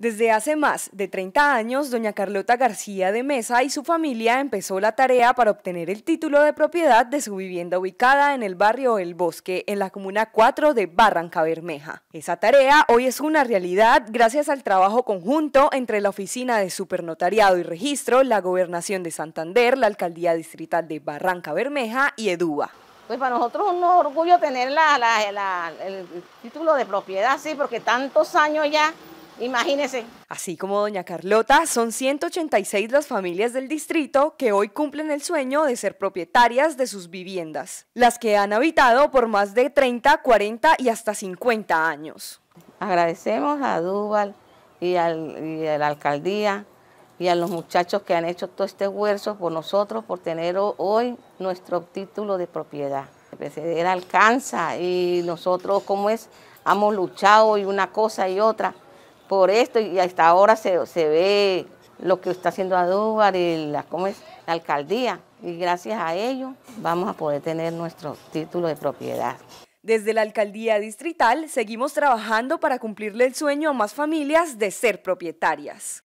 Desde hace más de 30 años, doña Carlota García de Mesa y su familia empezó la tarea para obtener el título de propiedad de su vivienda ubicada en el barrio El Bosque, en la comuna 4 de Barranca Bermeja. Esa tarea hoy es una realidad gracias al trabajo conjunto entre la Oficina de Supernotariado y Registro, la Gobernación de Santander, la Alcaldía Distrital de Barranca Bermeja y Eduba pues para nosotros es un orgullo tener el título de propiedad, sí, porque tantos años ya Imagínese. Así como doña Carlota, son 186 las familias del distrito que hoy cumplen el sueño de ser propietarias de sus viviendas, las que han habitado por más de 30, 40 y hasta 50 años. Agradecemos a Duval y, al, y a la alcaldía y a los muchachos que han hecho todo este esfuerzo por nosotros, por tener hoy nuestro título de propiedad. El alcanza y nosotros, como es, hemos luchado y una cosa y otra por esto y hasta ahora se, ve lo que está haciendo Adúbar y la, ¿cómo es? la alcaldía. Y gracias a ello vamos a poder tener nuestro título de propiedad. Desde la alcaldía distrital seguimos trabajando para cumplirle el sueño a más familias de ser propietarias.